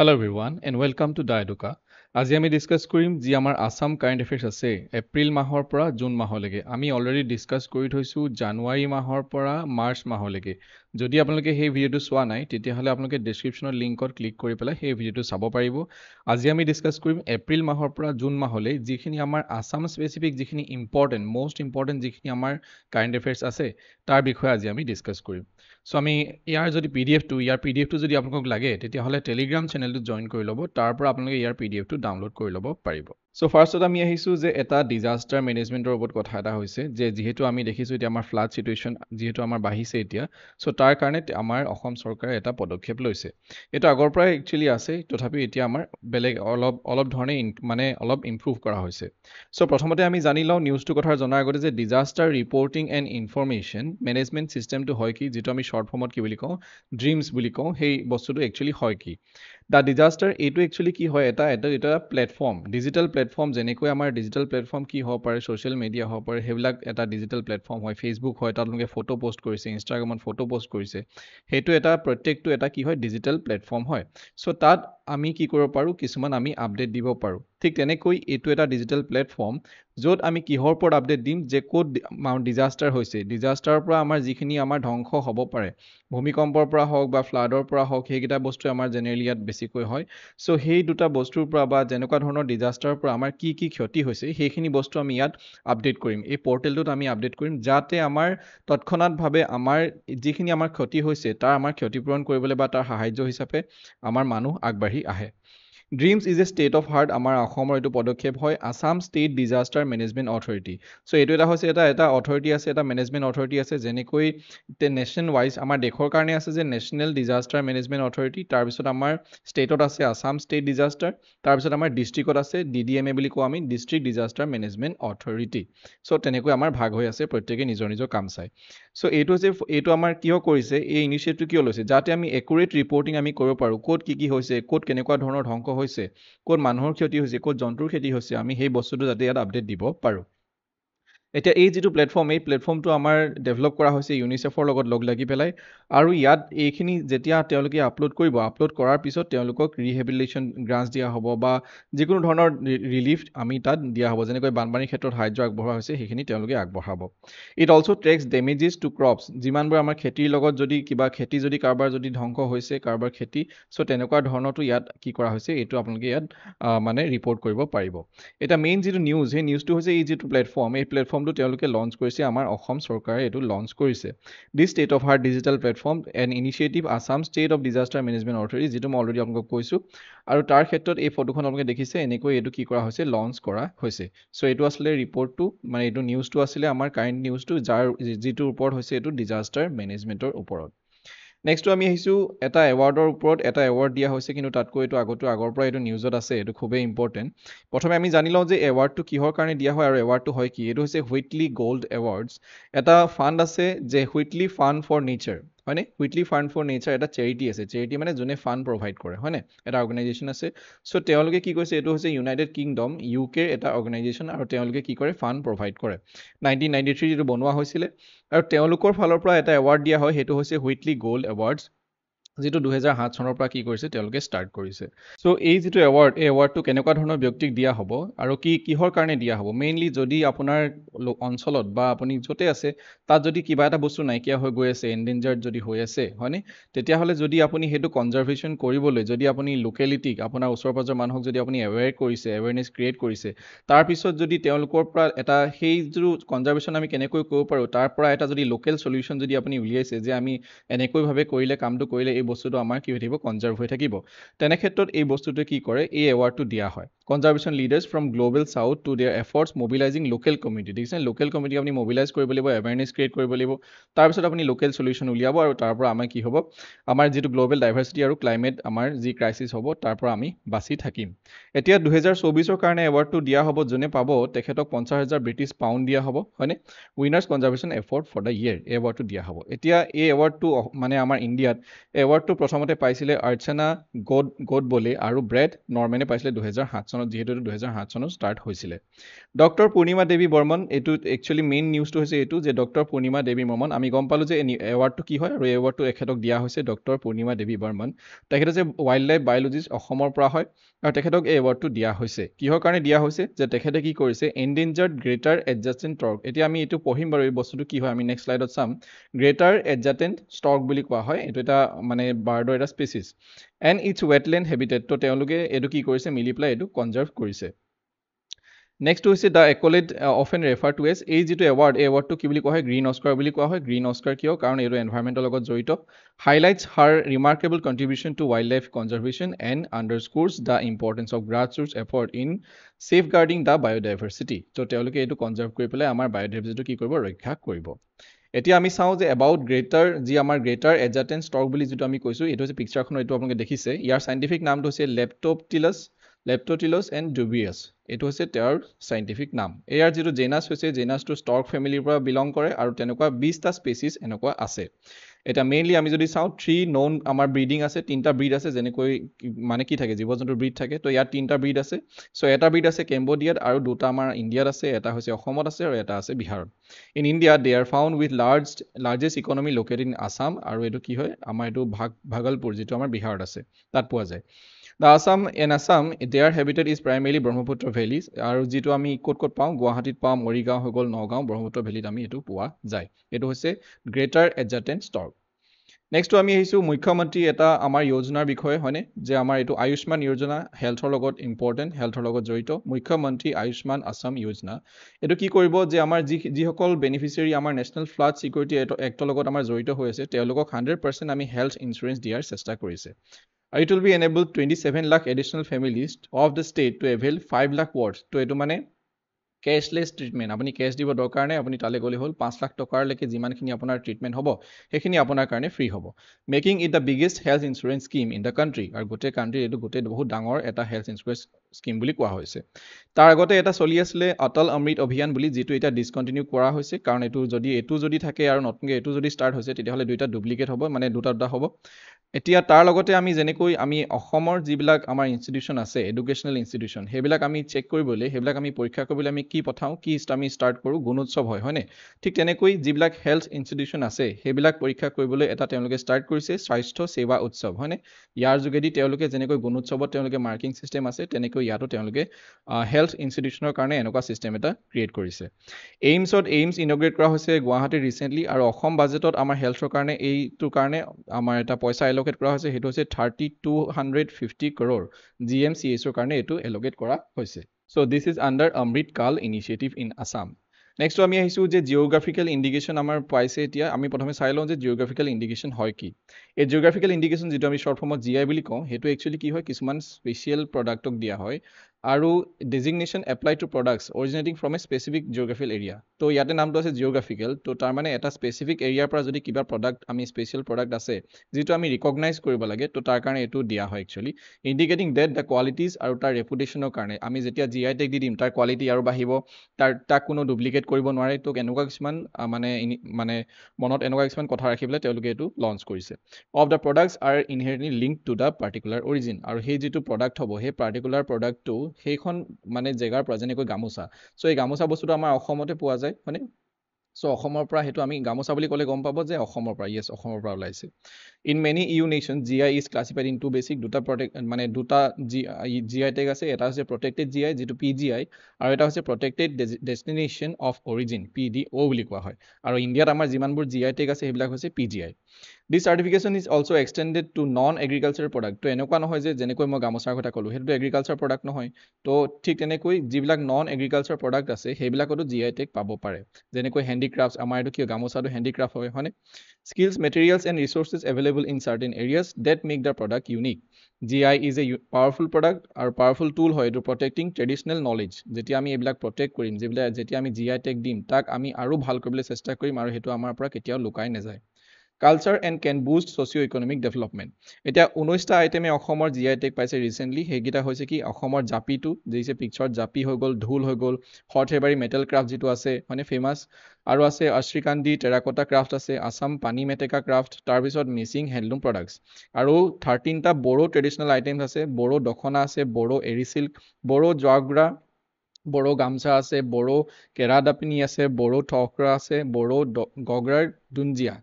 hello' everyone and welcome to ডায়েডোকা আজি আমি ডিছকাছ কৰিম যি আমাৰ আছাম কাৰেণ্ট এফেয়াৰ্ছ আছে এপ্ৰিল মাহৰ পৰা জুন মাহলৈকে আমি অলৰেডি ডিছকাছ কৰি থৈছোঁ জানুৱাৰী মাহৰ পৰা মাৰ্চ মাহলৈকে যদি আপোনালোকে সেই ভিডিঅ'টো চোৱা নাই তেতিয়াহ'লে আপোনালোকে ডিছক্ৰিপশ্যনৰ লিংকত ক্লিক কৰি পেলাই সেই ভিডিঅ'টো চাব পাৰিব আজি আমি ডিছকাছ কৰিম এপ্ৰিল মাহৰ পৰা জুন মাহলৈ যিখিনি আমাৰ আছাম স্পেচিফিক যিখিনি ইম্পৰ্টেণ্ট মষ্ট ইম্পৰ্টেণ্ট যিখিনি আমাৰ কাৰেণ্ট এফেয়াৰ্ছ আছে তাৰ বিষয়ে আজি আমি ডিছকাছ কৰিম চ' আমি ইয়াৰ যদি পি ডি এফটো ইয়াৰ পি ডি এফটো যদি আপোনালোকক লাগে তেতিয়াহ'লে টেলিগ্ৰাম চেনেলটোত জইন কৰি ল'ব তাৰপৰা আপোনালোকে ইয়াৰ পি ডি এফটো ডাউনলোড কৰি ল'ব পাৰিব চ' ফাৰ্ষ্টত আমি আহিছোঁ যে এটা ডিজাষ্টাৰ মেনেজমেণ্টৰ ওপৰত কথা এটা হৈছে যে যিহেতু আমি দেখিছোঁ এতিয়া আমাৰ ফ্লাড ছিটুৱেশ্যন যিহেতু আমাৰ বাঢ়িছে এতিয়া চ' তাৰ কাৰণে আমাৰ অসম চৰকাৰে এটা পদক্ষেপ লৈছে এইটো আগৰ পৰাই একচুৱেলি আছে তথাপিও এতিয়া আমাৰ বেলেগ অলপ অলপ ধৰণে ইন মানে অলপ ইম্প্ৰুভ কৰা হৈছে চ' প্ৰথমতে আমি জানি লওঁ নিউজটোৰ কথা জনাৰ আগতে যে disaster reporting and information management ছিষ্টেমটো হয় কি যিটো আমি শ্বৰ্ট ফৰ্মত কি বুলি কওঁ ড্ৰিমছ বুলি কওঁ সেই বস্তুটো একচুৱেলি হয় কি দ্য ডিজাষ্টাৰ এইটো একচুৱেলি কি হয় এটা এটা এটা প্লেটফৰ্ম ডিজিটেল প্লেটফৰ্ম যেনেকৈ আমাৰ ডিজিটেল প্লেটফৰ্ম কি হ'ব পাৰে ছ'চিয়েল মিডিয়া হ'ব পাৰে সেইবিলাক এটা ডিজিটেল প্লেটফৰ্ম হয় ফেচবুক হয় তেওঁলোকে ফটো পষ্ট কৰিছে ইনষ্টাগ্ৰামত ফটো পষ্ট কৰিছে সেইটো এটা প্ৰত্যেকটো এটা কি হয় ডিজিটেল প্লেটফৰ্ম হয় চ' তাত আমি কি কৰিব পাৰোঁ কিছুমান আমি আপডেট দিব পাৰোঁ ঠিক তেনেকৈ এইটো এটা ডিজিটেল প্লেটফৰ্ম য'ত আমি কিহৰ ওপৰত আপডেট দিম যে ক'ত ডিজাষ্টাৰ হৈছে ডিজাষ্টাৰৰ পৰা আমাৰ যিখিনি আমাৰ ধ্বংস হ'ব পাৰে ভূমিকম্পৰ পৰা হওক বা ফ্লাডৰ পৰা হওক সেইকেইটা বস্তুৱে আমাৰ জেনেৰেলি ইয়াত বেছিকৈ হয় চ' সেই দুটা বস্তুৰ পৰা বা যেনেকুৱা ধৰণৰ ডিজাষ্টাৰৰ পৰা আমাৰ কি কি ক্ষতি হৈছে সেইখিনি বস্তু আমি ইয়াত আপডেট কৰিম এই পৰ্টেলটোত আমি আপডেট কৰিম যাতে আমাৰ তৎক্ষণাতভাৱে আমাৰ যিখিনি আমাৰ ক্ষতি হৈছে তাৰ আমাৰ ক্ষতিপূৰণ কৰিবলৈ বা তাৰ সাহাৰ্য হিচাপে আমাৰ মানুহ আগবাঢ়ি आहे dreams is a state of heart আমাৰ অসমৰ এইটো পদক্ষেপ হয় Assam state disaster management authority so' এইটো এটা হৈছে এটা এটা অথৰিটি আছে এটা মেনেজমেণ্ট অথৰিটি আছে যেনেকৈ নেশ্যন ৱাইজ আমাৰ দেশৰ কাৰণে আছে যে নেশ্যনেল ডিজাষ্টাৰ মেনেজমেণ্ট অথৰিটি তাৰপিছত আমাৰ ষ্টেটত আছে আছাম ষ্টেট ডিজাষ্টাৰ তাৰপিছত আমাৰ ডিষ্ট্ৰিকত আছে ডি ডি এম এ বুলি কওঁ আমি district disaster management authority so' তেনেকৈ আমাৰ ভাগ হৈ আছে প্ৰত্যেকে নিজৰ নিজৰ কাম চাই চ' এইটো হৈছে এইটো আমাৰ কিয় কৰিছে এই ইনিচিয়েটিভটো কিয় লৈছে যাতে আমি একুৰেট ৰিপৰ্টিং আমি কৰিব পাৰোঁ ক'ত কি কি হৈছে ক'ত কেনেকুৱা ধৰণৰ ধ্বংস হৈছে ক'ত মানুহৰ ক্ষতি হৈছে ক'ত জন্তুৰ ক্ষতি হৈছে আমি সেই বস্তুটো যাতে ইয়াত আপডেট দিব পাৰোঁ এতিয়া এই যিটো প্লেটফৰ্ম এই প্লেটফৰ্মটো আমাৰ ডেভেলপ কৰা হৈছে ইউনিচেফৰ লগত লগ লাগি পেলাই আৰু ইয়াত এইখিনি যেতিয়া তেওঁলোকে আপলোড কৰিব আপলোড কৰাৰ পিছত তেওঁলোকক ৰিহেবিলেশ্যন গ্ৰাঞ্চ দিয়া হ'ব বা যিকোনো ধৰণৰ ৰিলিফ আমি তাত দিয়া হ'ব যেনেকৈ বানপানীৰ ক্ষেত্ৰত সাহাৰ্য আগবঢ়োৱা হৈছে সেইখিনি তেওঁলোকে আগবঢ়াব it also' tracks damages to crops যিমানবোৰ আমাৰ খেতিৰ লগত যদি কিবা খেতি যদি কাৰোবাৰ যদি ধ্বংস হৈছে কাৰোবাৰ খেতি চ' তেনেকুৱা ধৰণৰটো ইয়াত কি কৰা হৈছে এইটো আপোনালোকে ইয়াত মানে ৰিপৰ্ট কৰিব পাৰিব এতিয়া মেইন যিটো নিউজ সেই নিউজটো হৈছে এই যিটো প্লেটফৰ্ম এই প্লেটফৰ্ম প্লেটফৰ্মটো তেওঁলোকে লঞ্চ কৰিছে আমাৰ অসম চৰকাৰে এইটো লঞ্চ কৰিছে the state of heart digital platform and initiative Assam state of disaster management authority যিটো মই অলৰেডি আপোনালোকক কৈছোঁ আৰু তাৰ ক্ষেত্ৰত এই ফটোখন আপোনালোকে দেখিছে এনেকৈ এইটো কি কৰা হৈছে লঞ্চ কৰা হৈছে চ' এইটো আছিলে ৰিপৰ্টটো মানে এইটো নিউজটো আছিলে আমাৰ কাৰেণ্ট নিউজটো যাৰ যিটোৰ ওপৰত হৈছে এইটো ডিজাষ্টাৰ মেনেজমেণ্টৰ ওপৰত নেক্সটটো আমি আহিছোঁ এটা এৱাৰ্ডৰ ওপৰত এটা এৱাৰ্ড দিয়া হৈছে কিন্তু তাতকৈ এইটো আগতো আগৰ পৰা এইটো নিউজত আছে এইটো খুবেই ইম্পৰ্টেণ্ট প্ৰথমে আমি জানি লওঁ যে এৱাৰ্ডটো কিহৰ কাৰণে দিয়া হয় আৰু এৱাৰ্ডটো হয় কি এইটো হৈছে হুইটলি গ'ল্ড এৱাৰ্ডছ এটা ফাণ্ড আছে যে হুইটলি ফাণ্ড ফৰ নেচাৰ হয়নে হুইটলি ফাণ্ড ফৰ নেচাৰ এটা চেৰিটি আছে চেৰিটি মানে যোনে ফাণ্ড প্ৰভাইড কৰে হয়নে এটা অৰ্গেনাইজেশ্যন আছে চ' তেওঁলোকে কি কৈছে এইটো হৈছে ইউনাইটেড কিংডম ইউ কেৰ এটা অৰ্গেনাইজেশ্যন আৰু তেওঁলোকে কি কৰে ফাণ্ড প্ৰভাইড কৰে নাইনটিন নাইনটি থ্ৰী যিটো বনোৱা হৈছিলে আৰু তেওঁলোকৰ ফালৰ পৰা এটা এৱাৰ্ড দিয়া হয় সেইটো হৈছে হুইটলি গ'ল্ড এৱাৰ্ডছ যিটো দুহেজাৰ সাত চনৰ পৰা কি কৰিছে তেওঁলোকে ষ্টাৰ্ট কৰিছে চ' এই যিটো এৱাৰ্ড এই এৱাৰ্ডটো কেনেকুৱা ধৰণৰ ব্যক্তিক দিয়া হ'ব আৰু কি কিহৰ কাৰণে দিয়া হ'ব মেইনলি যদি আপোনাৰ অঞ্চলত বা আপুনি য'তে আছে তাত যদি কিবা এটা বস্তু নাইকিয়া হৈ গৈ আছে এণ্ডেঞ্জাৰ্ড যদি হৈ আছে হয়নে তেতিয়াহ'লে যদি আপুনি সেইটো কনজাৰ্ভেশ্যন কৰিবলৈ যদি আপুনি লোকেলিটিক আপোনাৰ ওচৰ পাঁজৰ মানুহক যদি আপুনি এৱেৰ কৰিছে এৱেৰনেছ ক্ৰিয়েট কৰিছে তাৰপিছত যদি তেওঁলোকৰ পৰা এটা সেই যিটো কনজাৰ্ভেশ্যন আমি কেনেকৈ কৰিব পাৰোঁ তাৰ পৰা এটা যদি লোকেল চলিউশ্যন যদি আপুনি উলিয়াইছে যে আমি এনেকৈভাৱে কৰিলে কামটো কৰিলে এই বস্তুটো আমাৰ কি হৈ থাকিব কনজাৰ্ভ হৈ থাকিব তেনেক্ষেত্ৰত এই বস্তুটোৱে কি কৰে এই এৱাৰ্ডটো দিয়া হয় conservation leaders from global south to their efforts mobilising local community আছে লোকেল কমিউনিটি আপুনি মবিলাইজ কৰিব লাগিব এৱেৰনেছ ক্ৰিয়েট কৰিব লাগিব তাৰপিছত আপুনি লোকেল চলিউশ্যন উলিয়াব আৰু তাৰ পৰা আমাৰ কি হ'ব আমাৰ যিটো গ্ল'বেল ডাইভাৰ্চিটি আৰু ক্লাইমেট আমাৰ যি ক্ৰাইচিছ হ'ব তাৰ পৰা আমি বাচি থাকিম এতিয়া দুহেজাৰ চৌবিছৰ কাৰণে এৱাৰ্ডটো দিয়া হ'ব যোনে পাব তেখেতক পঞ্চাছ হাজাৰ ব্ৰিটিছ পাউণ্ড দিয়া হ'ব হয়নে winners conservation effort for the year এই এৱাৰ্ডটো দিয়া হ'ব এতিয়া এই এৱাৰ্ডটো মানে আমাৰ ইণ্ডিয়াত এৱাৰ্ড এৱাৰ্ডটো প্ৰথমতে পাইছিলে আৰ্চেনা গোড গড বলে আৰু ব্ৰেড নৰ্মেনে পাইছিলে দুহেজাৰ সাত চনত যিহেতু দুহেজাৰ সাত চনত ষ্টাৰ্ট হৈছিলে ডক্টৰ পূৰ্ণিমা দেৱী বৰ্মন এইটো একচুৱেলি মেইন নিউজটো হৈছে এইটো যে ডক্টৰ পূৰ্ণিমা দেৱী বৰ্মন আমি গম পালোঁ যে এৱাৰ্ডটো কি হয় আৰু এই এৱাৰ্ডটো এখেতক দিয়া হৈছে ডক্টৰ পূৰ্ণিমা দেৱী বৰ্মন তেখেতে যে ৱাইল্ড লাইফ বায়'লজিষ্ট অসমৰ পৰা হয় আৰু তেখেতক এই এৱাৰ্ডটো দিয়া হৈছে কিহৰ কাৰণে দিয়া হৈছে যে তেখেতে কি কৰিছে এণ্ডেঞ্জাৰ্ড গ্ৰেটাৰ এডজাষ্টেণ্ট টৰ্ক এতিয়া আমি এইটো পঢ়িম বাৰু এই বস্তুটো কি হয় আমি নেক্সট শ্লাইডত চাম গ্ৰেটাৰ এডজাষ্টেণ্ট ষ্টক বুলি কোৱা হয় এইটো এটা মানে মানে বাৰ্ডৰ এটা species and its wetland habitat ত' তেওঁলোকে এইটো কি কৰিছে মিলি পেলাই এইটো কনজাৰ্ভ কৰিছে নেক্সটটো হৈছে দ্য একলেড অফেন ৰেফাৰ টু এছ এই যিটো এৱাৰ্ড এই এৱাৰ্ডটো কি বুলি কোৱা হয় গ্ৰীণ অস্কাৰ বুলি কোৱা হয় গ্ৰীণ অস্কাৰ কিয় কাৰণ এইটো এনভাইৰমেণ্টৰ লগত জড়িত highlights her remarkable contribution to wildlife conservation and underscores the importance of grassroots effort in safeguarding the biodiversity ত' তেওঁলোকে এইটো কনজাৰ্ভ কৰি পেলাই আমাৰ বায়'ডাইভাৰ্চিটিটো কি কৰিব ৰক্ষা কৰিব এতিয়া আমি চাওঁ যে এবাউট গ্ৰেটাৰ যি আমাৰ গ্ৰেটাৰ এজাটেন ষ্টক বুলি যিটো আমি কৈছোঁ এইটো হৈছে পিকচাৰখনত এইটো আপোনালোকে দেখিছে ইয়াৰ চাইণ্টিফিক নামটো হৈছে লেপটপটিলাছ লেপটিলছ এণ্ড ডুবিয়াছ এইটো হৈছে তেওঁৰ চাইণ্টিফিক নাম ইয়াৰ যিটো জেনাছ হৈছে জেনাছটো ষ্টক ফেমিলিৰ পৰা বিলং কৰে আৰু তেনেকুৱা বিছটা স্পেচিছ এনেকুৱা আছে এতিয়া মেইনলি আমি যদি চাওঁ থ্ৰী নন আমাৰ ব্ৰিডিং আছে তিনিটা ব্ৰিড আছে যেনেকৈ মানে কি থাকে জীৱ জন্তুৰ ব্ৰিড থাকে তো ইয়াত তিনিটা ব্ৰিড আছে চ' এটা ব্ৰিড আছে কেম্বডিয়াত আৰু দুটা আমাৰ ইণ্ডিয়াত আছে এটা হৈছে অসমত আছে আৰু এটা আছে বিহাৰত in India they are found with large largest economy locate in Assam আৰু এইটো কি হয় আমাৰ এইটো ভাগ ভাগলপুৰ যিটো আমাৰ বিহাৰত আছে তাত পোৱা যায় the Assam an Assam their habitat is primary Brahmaputra valleys আৰু যিটো আমি ক'ত ক'ত পাওঁ গুৱাহাটীত পাওঁ মৰিগাঁও হৈ গ'ল নগাঁও ব্ৰহ্মপুত্ৰ ভেলিত আমি এইটো পোৱা যায় এইটো হৈছে গ্ৰেটাৰ এডজাৰ্টেন ষ্টক নেক্সটটো আমি আহিছোঁ মুখ্যমন্ত্ৰী এটা আমাৰ যোজনাৰ বিষয়ে হয়নে যে আমাৰ এইটো আয়ুষ্মান যোজনা হেল্থৰ লগত ইম্পৰ্টেণ্ট হেল্থৰ লগত জড়িত মুখ্যমন্ত্ৰী আয়ুষ্মান আছাম যোজনা এইটো কি কৰিব যে আমাৰ যি যিসকল বেনিফিচিয়াৰী আমাৰ নেশ্যনেল ফ্লাড ছিকিউৰিটি এক্টৰ লগত আমাৰ জড়িত হৈ আছে তেওঁলোকক হাণ্ড্ৰেড পাৰ্চেণ্ট আমি হেল্থ ইঞ্চুৰেঞ্চ দিয়াৰ চেষ্টা কৰিছে আৰু it will be enable twenty seven lakh additional families of the state to avail five lakh words ত' এইটো মানে কেচলেছ ট্ৰিটমেণ্ট আপুনি কেচ দিব দৰকাৰ নাই আপুনি তালে গ'লে হ'ল পাঁচ লাখ টকাৰলৈকে যিমানখিনি আপোনাৰ ট্ৰিটমেণ্ট হ'ব সেইখিনি আপোনাৰ কাৰণে ফ্ৰী হ'ব making it the biggest health insurance scheme in the country আৰু গোটেই কাণ্ট্ৰিত এইটো গোটেই বহুত ডাঙৰ এটা হেল্থ ইঞ্চুৰেঞ্চ স্কীম বুলি কোৱা হৈছে তাৰ আগতে এটা চলি আছিলে অটল অমৃত অভিযান বুলি যিটো এতিয়া ডিছকণ্টিনিউ কৰা হৈছে কাৰণ এইটো যদি এইটো যদি থাকে আৰু নতুনকৈ এইটো যদি ষ্টাৰ্ট হৈছে তেতিয়াহ'লে দুইটা ডুপ্লিকেট হ'ব মানে দুটা দুটা হ'ব এতিয়া তাৰ লগতে আমি যেনেকৈ আমি অসমৰ যিবিলাক আমাৰ ইনষ্টিটিউচন আছে এডুকেশ্যনেল ইনষ্টিটিউশ্যন সেইবিলাক আমি চেক কৰিবলৈ সেইবিলাক আমি পৰীক্ষা কৰিবলৈ আমি কি পঠাওঁ কি আমি ষ্টাৰ্ট কৰোঁ গুণোৎসৱ হয় হয়নে ঠিক তেনেকৈ যিবিলাক হেল্থ ইনষ্টিটিউশ্যন আছে সেইবিলাক পৰীক্ষা কৰিবলৈ এটা তেওঁলোকে ষ্টাৰ্ট কৰিছে স্বাস্থ্য সেৱা উৎসৱ হয়নে ইয়াৰ যোগেদি তেওঁলোকে যেনেকৈ গুণোৎসৱত তেওঁলোকে মাৰ্কিং ছিষ্টেম আছে তেনেকৈ ইয়াতো তেওঁলোকে হেল্থ ইনষ্টিটিউচনৰ কাৰণে এনেকুৱা ছিষ্টেম এটা ক্ৰিয়েট কৰিছে এইমছত এইমছ ইনগ্ৰেট কৰা হৈছে গুৱাহাটীত ৰিচেণ্টলি আৰু অসম বাজেটত আমাৰ হেল্থৰ কাৰণে এইটোৰ কাৰণে আমাৰ এটা পইচা আহিলে এলোকেট কৰা হৈছে সেইটো হৈছে থাৰ্টি টু হাণ্ড্ৰেড ফিফটি কৰ'ৰ জি এম চি এইচৰ কাৰণে এইটো এলোকেট কৰা হৈছে চ' দিছ ইজ আণ্ডাৰ অমৃত কাল ইনিচিয়েটিভ ইন আছাম নেক্সট আমি আহিছোঁ যে জিঅ'গ্ৰাফিকেল ইণ্ডিকেশ্যন আমাৰ পাইছে এতিয়া আমি প্ৰথমে চাই লওঁ যে জিঅ'গ্ৰাফিকেল ইণ্ডিকেশ্যন হয় কি এই জিঅ'গ্ৰাফিকেল ইণ্ডিকেশ্যন যিটো আমি শ্বৰ্ট ফৰ্মত জি আই বুলি কওঁ সেইটো একচুৱেলি কি হয় কিছুমান স্পেচিয়েল প্ৰডাক্টক দিয়া হয় আৰু designation apply to products originating from a specific geographical area ত' ইয়াতে নামটো আছে জিঅ'গ্ৰাফিকেল ত' তাৰ মানে এটা স্পেচিফিক এৰিয়াৰ পৰা যদি কিবা প্ৰডাক্ট আমি স্পেচিয়েল প্ৰডাক্ট আছে যিটো আমি ৰিকগনাইজ কৰিব লাগে তো তাৰ কাৰণে এইটো দিয়া হয় actually indicating that the qualities আৰু তাৰ ৰেপুটেশ্যনৰ কাৰণে আমি যেতিয়া জি আই টেক দি দিম তাৰ কোৱালিটি আৰু বাঢ়িব তাৰ তাক কোনো ডুপ্লিকেট কৰিব নোৱাৰে তোক এনেকুৱা কিছুমান মানে মানে মনত এনেকুৱা কিছুমান কথা ৰাখি পেলাই তেওঁলোকে এইটো লঞ্চ কৰিছে of the products are inherently link to the particular origin আৰু সেই যিটো প্ৰডাক্ট হ'ব সেই পাৰ্টিকুলাৰ প্ৰডাক্টটো সেইখন মানে জেগাৰ পৰা যেনেকৈ গামোচা চ' এই গামোচা বস্তুটো আমাৰ অসমতে পোৱা যায় হয়নে চ' অসমৰ পৰা সেইটো আমি গামোচা বুলি ক'লে গম পাব যে অসমৰ পৰা ইয়েছ অসমৰ পৰা ওলাইছে in many EU nation G I is classified into basic দুটা প্ৰটেক্ট মানে দুটা জি জি আই টেগ আছে এটা হৈছে প্ৰটেক্টেড জি আই যিটো পি জি আই আৰু এটা হৈছে protected destination of origin P D O' বুলি কোৱা হয় আৰু ইণ্ডিয়াত আমাৰ যিমানবোৰ জি আই টেগ আছে সেইবিলাক হৈছে P G I this certification is also' extended to non agriculture product তো এনেকুৱা নহয় যে যেনেকৈ মই গামোচাৰ কথা ক'লোঁ সেইটোতো এগ্ৰিকালচাৰ প্ৰডাক্ট নহয় তো ঠিক তেনেকৈ যিবিলাক নন এগ্ৰিকালচাৰ প্ৰডাক্ট আছে সেইবিলাকতো জি আই টেক পাব পাৰে যেনেকৈ হেণ্ডিক্ৰাফ্ট আমাৰ এইটো কিয় গামোচাটো হেণ্ডিক্ৰাফ্ট হয় হয়নে skills materials and resources available in certain areas that make the product unique G I is a powerful product আৰু পাৱাৰফুল টুল হয় এইটো প্ৰটেক্টিং ট্ৰেডিচনেল নলেজ যেতিয়া আমি এইবিলাক প্ৰটেক্ট কৰিম যিবিলাক যেতিয়া আমি জি আই টেক দিম তাক আমি আৰু ভাল কৰিবলৈ চেষ্টা কৰিম আৰু সেইটো আমাৰ পৰা কেতিয়াও লুকাই নাযায় culture and can boost socio' economic development এতিয়া ঊনৈছটা আইটেমে অসমৰ জি আই টেক পাইছে ৰিচেণ্টলি সেইকেইটা হৈছে কি অসমৰ জাপিটো যিছে পিকচাৰত জাপি হৈ গ'ল ঢোল হৈ গ'ল সৰ্থেবাৰী মেটেল ক্ৰাফ্ট যিটো আছে মানে ফেমাছ আৰু আছে অশ্ৰীকান্দি টেৰাকোটা ক্ৰাফ্ট আছে আছাম পানী মেটেকা ক্ৰাফ্ট তাৰপিছত মিচিং হেণ্ডলুম প্ৰডাক্টছ আৰু থাৰ্টিনটা বড়ো ট্ৰেডিশ্যনেল আইটেমছ আছে বড়ো দখনা আছে বড়ো এৰি চিল্ক বড়ো জোৱাগুৰা বড়ো গামচা আছে বড়ো কেৰা কেৰাদাপিনী আছে বড়ো থকৰা আছে বড়ো গগৰাৰ দুঞ্জীয়া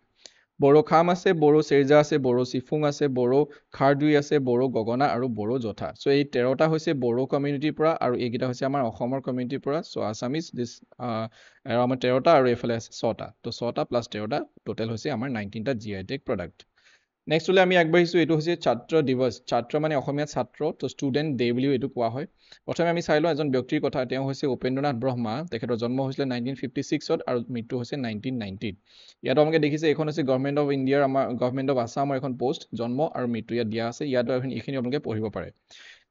বড়ো খাম আছে বড়ো চেৰজা আছে বড়ো চিফুং আছে বড়ো খাৰদুই আছে বড়ো গগনা আৰু বড়ো জথা চ' এই তেৰটা হৈছে বড়ো কমিউনিটিৰ পৰা আৰু এইকেইটা হৈছে আমাৰ অসমৰ কমিউনিটিৰ পৰা চ' আছামিজ দিছ আমাৰ তেৰটা আৰু এইফালে আছে ছটা ত' ছটা প্লাছ তেৰটা টোটেল হৈছে আমাৰ নাইনটিনটা G I tag product next নেক্সটলৈ আমি আগবাঢ়িছোঁ এইটো হৈছে ছাত্ৰ দিৱস ছাত্ৰ মানে অসমীয়া ছাত্ৰ ত' ষ্টুডেণ্ট ডে বুলিও এইটো কোৱা হয় প্ৰথমে আমি চাই লওঁ এজন ব্যক্তিৰ কথা তেওঁ হৈছে উপেন্দ্ৰনাথ ব্ৰহ্মা তেখেতৰ জন্ম হৈছিলে নাইনটিন ফিফটি ছিক্সত আৰু মৃত্যু হৈছে নাইনটিন নাইনটিত ইয়াত আপোনালোকে দেখিছে এইখন হৈছে গভৰ্ণমেণ্ট অফ ইণ্ডিয়াৰ আমাৰ গভৰ্ণমেণ্ট অফ আছামৰ এখন পষ্ট জন্ম আৰু মৃত্যু ইয়াত দিয়া আছে ইয়াত এইখিনি আপোনালোকে পঢ়িব পাৰে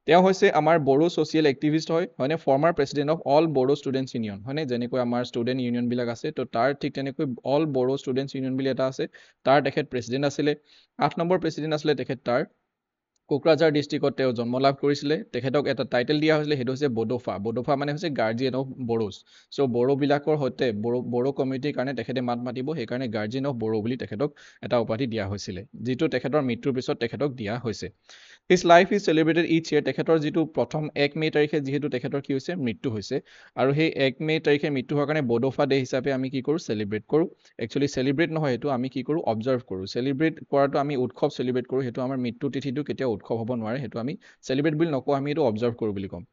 তেওঁ হৈছে আমাৰ বড়ো ছ'চিয়েল এক্টিভিষ্ট হয় হয়নে former president of all Bodo students union হয়নে যেনেকৈ আমাৰ ষ্টুডেণ্ট ইউনিয়নবিলাক আছে তো তাৰ ঠিক তেনেকৈ অল বড়ো ষ্টুডেণ্টছ ইউনিয়ন বুলি এটা আছে তাৰ তেখেত প্ৰেচিডেণ্ট আছিলে আঠ নম্বৰ প্ৰেচিডেণ্ট আছিলে তেখেত তাৰ কোকৰাঝাৰ ডিষ্ট্ৰিক্টত তেওঁ জন্ম লাভ কৰিছিলে তেখেতক এটা টাইটেল দিয়া হৈছিলে সেইটো হৈছে বড়োফা বড়োফা মানে হৈছে গাৰ্জিয়ান অফ বড়োজ চ' বড়োবিলাকৰ সৈতে বড়ো বড়ো কমিউনিটিৰ কাৰণে তেখেতে মাত মাতিব সেইকাৰণে গাৰ্জিয়ান অফ বড়ো বুলি তেখেতক এটা উপাধি দিয়া হৈছিলে যিটো তেখেতৰ মৃত্যুৰ পিছত তেখেতক দিয়া হৈছে his life is celebrated each year তেখেতৰ যিটো প্ৰথম এক মে' তাৰিখে যিহেতু তেখেতৰ কি হৈছে মৃত্যু হৈছে আৰু সেই এক মে' তাৰিখে মৃত্যু হোৱাৰ কাৰণে বডোফা ডে' হিচাপে আমি কি কৰোঁ চেলিব্ৰেট কৰোঁ একচুৱেলি চেলিব্ৰেট নহয় সেইটো আমি কি কৰোঁ অবজাৰ্ভ কৰোঁ চেলিব্ৰেট কৰাটো আমি উৎসৱ চেলিব্ৰেট কৰোঁ সেইটো আমাৰ মৃত্যু তিথিটো কেতিয়াও উৎসৱ হ'ব নোৱাৰে সেইটো আমি চেলিব্ৰেট বুলি নকওঁ আমি সেইটো অবজাৰ্ভ কৰোঁ বুলি ক'ম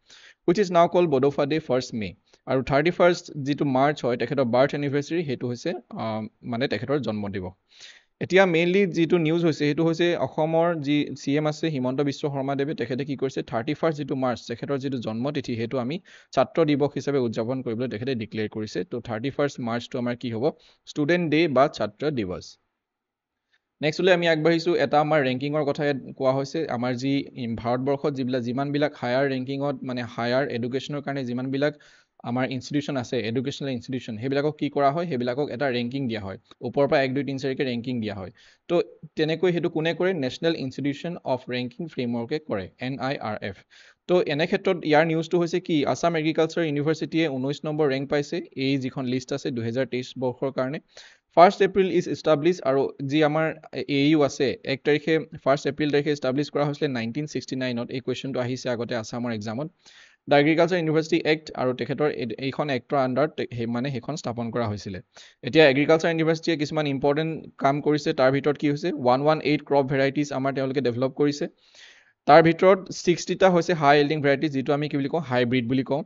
which is now call Bodofa day' first May' আৰু থাৰ্টি ফাৰ্ষ্ট যিটো মাৰ্চ হয় তেখেতৰ বাৰ্থ এনিভাৰ্চেৰী সেইটো হৈছে মানে তেখেতৰ জন্মদিৱস এতিয়া মেইনলি যিটো নিউজ হৈছে সেইটো হৈছে অসমৰ যি চি এম আছে হিমন্ত বিশ্ব শৰ্মাদেৱে তেখেতে কি কৰিছে থাৰ্টি ফাৰ্ষ্ট যিটো মাৰ্চ তেখেতৰ যিটো জন্মতিথি সেইটো আমি ছাত্ৰ দিৱস হিচাপে উদযাপন কৰিবলৈ তেখেতে ডিক্লেয়াৰ কৰিছে ত' থাৰ্টি ফাৰ্ষ্ট মাৰ্চটো আমাৰ কি হ'ব ষ্টুডেণ্ট ডে' বা ছাত্ৰ দিৱস নেক্সট হ'লে আমি আগবাঢ়িছোঁ এটা আমাৰ ৰেংকিঙৰ কথা ইয়াত কোৱা হৈছে আমাৰ যি ভাৰতবৰ্ষত যিবিলাক যিমানবিলাক হায়াৰ ৰেংকিঙত মানে হায়াৰ এডুকেশ্যনৰ কাৰণে যিমানবিলাক আমাৰ ইনষ্টিটিউশ্যন আছে এডুকেশ্যনেল ইনষ্টিটিউশ্যন সেইবিলাকক কি কৰা হয় সেইবিলাকক এটা ৰেংকিং দিয়া হয় ওপৰৰ পৰা এক দুই তিনি চাৰিকৈ ৰেংকিং দিয়া হয় তো তেনেকৈ সেইটো কোনে কৰে নেশ্যনেল ইনষ্টিটিউশ্যন অফ ৰেংকিং ফ্ৰেমৱৰ্কে কৰে এন আই আৰ এফ তো এনে ক্ষেত্ৰত ইয়াৰ নিউজটো হৈছে কি আছাম এগ্ৰিকালচাৰ ইউনিভাৰ্চিটিয়ে ঊনৈছ নম্বৰ ৰেংক পাইছে এই যিখন লিষ্ট আছে দুহেজাৰ তেইছ বৰ্ষৰ কাৰণে ফাৰ্ষ্ট এপ্ৰিল ইজ ইষ্টাব্লিছ আৰু যি আমাৰ এ ইউ আছে এক তাৰিখে ফাৰ্ষ্ট এপ্ৰিল তাৰিখে ইষ্টাব্লিছ কৰা হৈছিলে নাইনটিন ছিক্সটি নাইনত এই কুৱেশ্যনটো আহিছে আগতে আছামৰ এক্সামত দ্য এগ্ৰিকালচাৰ ইউনিভাৰ্চিটি এক্ট আৰু তেখেতৰ এইখন এক্টৰ আণ্ডাৰত সেই মানে সেইখন স্থাপন কৰা হৈছিলে এতিয়া এগ্ৰিকালচাৰ ইউনিভাৰ্চিটিয়ে কিছুমান ইম্পৰ্টেণ্ট কাম কৰিছে তাৰ ভিতৰত কি হৈছে one one eight crop varieties আমাৰ তেওঁলোকে ডেভেলপ কৰিছে তাৰ ভিতৰত ছিক্সটিটা হৈছে হাই এল্ডিং ভেৰাইটিজ যিটো আমি কি বুলি কওঁ হাইব্ৰিড বুলি কওঁ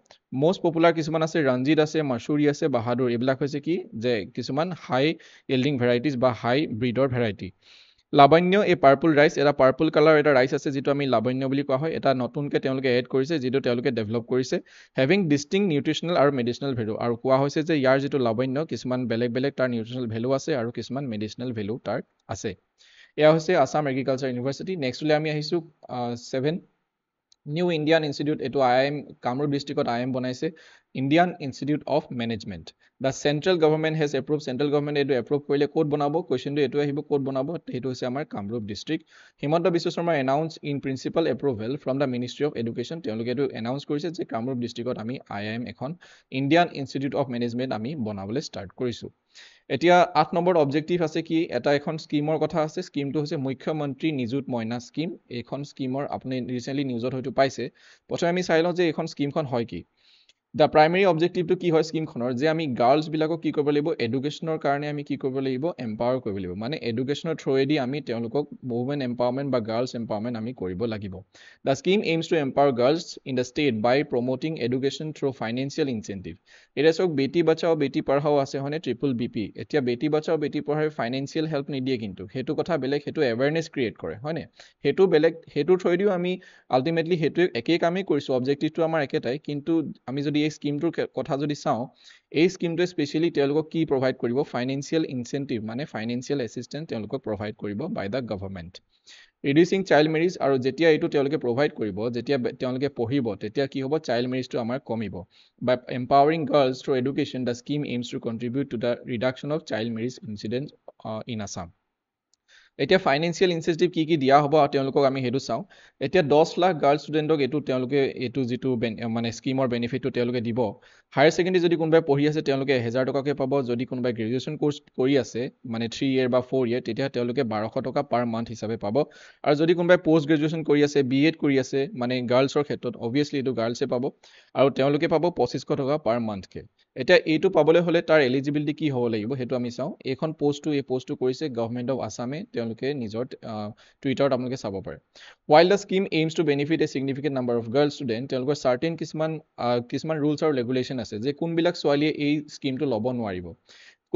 মষ্ট পপুলাৰ কিছুমান আছে ৰঞ্জিত আছে মাছুৰি আছে বাহাদুৰ এইবিলাক হৈছে কি যে কিছুমান হাই এল্ডিং ভেৰাইটিজ বা হাই ব্ৰিডৰ ভেৰাইটি লাবণ্য এই পাৰ্পল ৰাইচ এটা পাৰ্পল কালাৰ এটা ৰাইচ আছে যিটো আমি লাবণ্য বুলি কোৱা হয় এটা নতুনকৈ তেওঁলোকে এড কৰিছে যিটো তেওঁলোকে ডেভেলপ কৰিছে হেভিং ডিষ্টিং নিউট্ৰিচনেল আৰু মেডিচিনেল ভেলু আৰু কোৱা হৈছে যে ইয়াৰ যিটো লাবণ্য কিছুমান বেলেগ বেলেগ তাৰ নিউট্ৰিচনেল ভেলু আছে আৰু কিছুমান মেডিচিনেল ভেলু তাৰ আছে এয়া হৈছে আছাম এগ্ৰিকালচাৰ ইউনিভাৰ্চিটি নেক্সটলৈ আমি আহিছোঁ ছেভেন নিউ ইণ্ডিয়ান ইনষ্টিটিউট এইটো আই এম কামৰূপ ডিষ্ট্ৰিক্টত আই এম বনাইছে Indian institute of management the central government has approve central government এইটো এপ্ৰুভ কৰিলে ক'ত বনাব কুৱেশ্যনটো এইটো আহিব ক'ত বনাব সেইটো হৈছে আমাৰ কামৰূপ ডিষ্ট্ৰিক্ট হিমন্ত বিশ্ব শৰ্মাৰ announce in principal approval from the ministry of education তেওঁলোকে এইটো এনাউন্স কৰিছে যে কামৰূপ ডিষ্ট্ৰিক্টত আমি আই আই এম এখন ইণ্ডিয়ান ইনষ্টিটিউট অফ মেনেজমেণ্ট আমি বনাবলৈ ষ্টাৰ্ট কৰিছোঁ এতিয়া আঠ নম্বৰ অবজেক্টিভ আছে কি এটা এখন স্কিমৰ কথা আছে স্কিমটো হৈছে মুখ্যমন্ত্ৰী নিযুত মইনা স্কিম এইখন স্কিমৰ আপুনি ৰিচেণ্টলি নিউজত হয়তো পাইছে প্ৰথমে আমি চাই লওঁ যে এইখন স্কিমখন হয় কি দ্য প্ৰাইমেৰী অবজেক্টিভটো কি হয় স্কীমখনৰ যে আমি গাৰ্লছবিলাকক কি কৰিব লাগিব এডুকেশ্যনৰ কাৰণে আমি কি কৰিব লাগিব এম্পাৱাৰ কৰিব লাগিব মানে এডুকেশ্যনৰ থ্ৰুৱেদি আমি তেওঁলোকক উমেন এম্পাৱাৰমেণ্ট বা গাৰ্লছ এম্পাৱাৰমেণ্ট আমি কৰিব লাগিব the scheme aims to empower girls in the state by promoting education through financial incentive এতিয়া চাওক বেটী বাচাও বেটী পঢ়াও আছে হয়নে ট্ৰিপুল বি পি এতিয়া বেটী বাচাও বেটী পঢ়াই ফাইনেন্সিয়েল হেল্প নিদিয়ে কিন্তু সেইটো কথা বেলেগ সেইটো এৱেৰনেছ ক্ৰিয়েট কৰে হয়নে সেইটো বেলেগ সেইটোৰ থ্ৰুৱেদিও আমি আল্টিমেটলি সেইটোৱে একেই কামেই কৰিছোঁ অবজেক্টিভটো আমাৰ একেটাই কিন্তু আমি যদি এই স্কীমটোৰ কথা যদি চাওঁ এই স্কীমটোৱে স্পেচিয়েলি তেওঁলোকক কি প্ৰভাইড কৰিব ফাইনেন্সিয়েল ইনচেণ্টিভ মানে ফাইনেন্সিয়েল এচিষ্টেণ্ট তেওঁলোকক প্ৰভাইড কৰিব by the government reducing child marriage আৰু যেতিয়া এইটো তেওঁলোকে প্ৰভাইড কৰিব যেতিয়া তেওঁলোকে পঢ়িব তেতিয়া কি হ'ব চাইল্ড মেৰিজটো আমাৰ কমিব বা empowering girls through education the scheme aims to contribute to the reduction of child marriage incident in Assam এতিয়া ফাইনেন্সিয়েল ইনচেনটিভ কি কি দিয়া হ'ব আৰু তেওঁলোকক আমি সেইটো চাওঁ এতিয়া দহ লাখ গাৰ্লছ ষ্টুডেণ্টক এইটো তেওঁলোকে এইটো যিটো মানে স্কীমৰ বেনিফিটটো তেওঁলোকে দিব হায়াৰ ছেকেণ্ডেৰী যদি কোনোবাই পঢ়ি আছে তেওঁলোকে এহেজাৰ টকাকৈ পাব যদি কোনোবাই গ্ৰেজুৱেশ্যন কৰ্চ কৰি আছে মানে থ্ৰী ইয়েৰ বা ফ'ৰ ইয়েৰ তেতিয়া তেওঁলোকে বাৰশ টকা পাৰ মান্থ হিচাপে পাব আৰু যদি কোনোবাই পষ্ট গ্ৰেজুৱেশ্যন কৰি আছে বি এড কৰি আছে মানে গাৰ্লছৰ ক্ষেত্ৰত অভিয়াছলি এইটো গাৰ্লছে পাব আৰু তেওঁলোকে পাব পঁচিছশ টকা পাৰ মান্থকৈ এতিয়া এইটো পাবলৈ হ'লে তাৰ এলিজিবিলিটি কি হ'ব লাগিব সেইটো আমি চাওঁ এইখন পষ্টটো এই পষ্টটো কৰিছে গভৰ্ণমেণ্ট অফ আছামে তেওঁলোকে নিজৰ টুইটাৰত আপোনালোকে চাব পাৰে while the scheme aims to benefit a significant number of girls student তেওঁলোকৰ চাৰ্টেইন কিছুমান কিছুমান ৰুলছ আৰু ৰেগুলেশ্যন আছে যে কোনবিলাক ছোৱালীয়ে এই স্কিমটো ল'ব নোৱাৰিব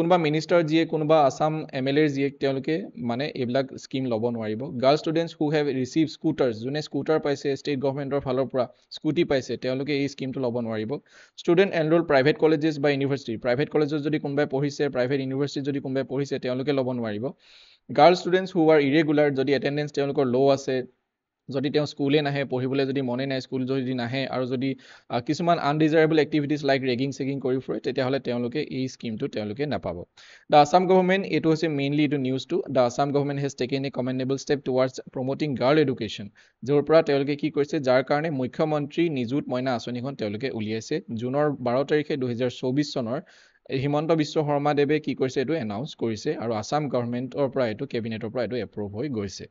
কোনোবা মিনিষ্টাৰ যিয়ে কোনোবা আছাম এম এল এ যিয়ে তেওঁলোকে মানে এইবিলাক স্কীম ল'ব নোৱাৰিব girls students who have receive scooter যোনে স্কুটাৰ পাইছে ষ্টেট গভমেণ্টৰ ফালৰ পৰা স্কুটি পাইছে তেওঁলোকে এই স্কীমটো ল'ব নোৱাৰিব ষ্টুডেণ্ট এনৰোল প্ৰাইভেট কলেজেছ বা ইউনিভাৰ্চিটি প্ৰাইভেট কলেজত যদি কোনোবাই পঢ়িছে প্ৰাইভেট ইউনিভাৰ্চিটিত যদি কোনোবাই পঢ়িছে তেওঁলোকে ল'ব নোৱাৰিব girls students who are irregular যদি এটেণ্ডেঞ্চ তেওঁলোকৰ ল' আছে যদি তেওঁ স্কুলে নাহে পঢ়িবলৈ যদি মনে নাই স্কুল যদি নাহে আৰু যদি কিছুমান আনডিজাৰেবল এক্টিভিটিছ লাইক ৰেগিং চেগিং কৰি ফুৰে তেতিয়াহ'লে তেওঁলোকে এই স্কীমটো তেওঁলোকে নাপাব দ্য আছাম গভৰ্ণমেণ্ট এইটো হৈছে মেইনলি এইটো নিউজটো the Assam government has taken a commendable step towards promoting girl education য'ৰ পৰা তেওঁলোকে কি কৰিছে যাৰ কাৰণে মুখ্যমন্ত্ৰী নিযুত মইনা আঁচনিখন তেওঁলোকে উলিয়াইছে জুনৰ বাৰ তাৰিখে দুহেজাৰ চৌবিছ চনৰ হিমন্ত বিশ্ব শৰ্মাদেৱে কি কৰিছে এইটো এনাউন্স কৰিছে আৰু আছাম গভৰ্ণমেণ্টৰ পৰা এইটো কেবিনেটৰ পৰা এইটো এপ্ৰুভ হৈ গৈছে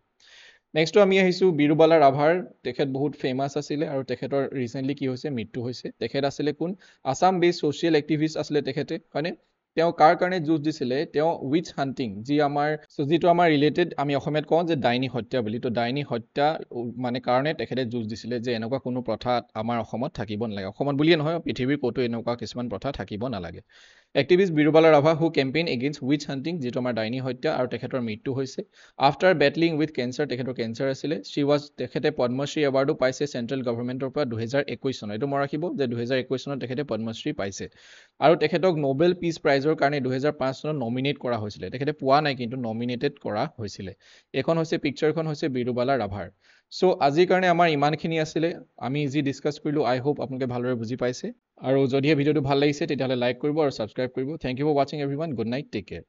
নেক্সটটো আমি আহিছোঁ বীৰুবালা ৰাভাৰ তেখেত বহুত ফেমাছ আছিলে আৰু তেখেতৰ ৰিচেণ্টলি কি হৈছে মৃত্যু হৈছে তেখেত আছিলে কোন আছাম বেছ ছ'চিয়েল এক্টিভিষ্ট আছিলে তেখেতে হয়নে তেওঁ কাৰ কাৰণে যুঁজ দিছিলে তেওঁ উইথ হাণ্টিং যি আমাৰ যিটো আমাৰ ৰিলেটেড আমি অসমীয়াত কওঁ যে ডাইনী হত্যা বুলি তো ডাইনী হত্যা মানে কাৰণে তেখেতে যুঁজ দিছিলে যে এনেকুৱা কোনো প্ৰথা আমাৰ অসমত থাকিব নালাগে অসমত বুলিয়ে নহয় পৃথিৱীৰ ক'তো এনেকুৱা কিছুমান প্ৰথা থাকিব নালাগে activist Birubala Rabha who campaign against witch hunting যিটো আমাৰ ডাইনী হত্যা আৰু তেখেতৰ মৃত্যু হৈছে আফটাৰ বেটলিং উইথ কেঞ্চাৰ তেখেতৰ কেঞ্চাৰ আছিলে শ্ৰী ৱাজ তেখেতে পদ্মশ্ৰী এৱাৰ্ডো পাইছে চেণ্ট্ৰেল গভৰ্ণমেণ্টৰ পৰা দুহেজাৰ একৈছ চনত এইটো মই ৰাখিব যে দুহেজাৰ একৈছ চনত তেখেতে পদ্মশ্ৰী পাইছে আৰু তেখেতক নবেল পিচ প্ৰাইজৰ কাৰণে দুহেজাৰ পাঁচ চনত নমিনেট কৰা হৈছিলে তেখেতে পোৱা নাই কিন্তু নমিনেটেড কৰা হৈছিলে এইখন হৈছে পিকচাৰখন হৈছে বীৰুবালা ৰাভাৰ চ' আজিৰ কাৰণে আমাৰ ইমানখিনি আছিলে আমি যি ডিছকাছ কৰিলোঁ আই হোপ আপোনালোকে ভালদৰে বুজি পাইছে আৰু যদিহে ভিডিঅ'টো ভাল লাগিছে তেতিয়াহ'লে লাইক কৰিব আৰু ছাবস্ক্ৰাইব কৰিব থেংক ইউ ফৰ ৱাচিং everyone good night take care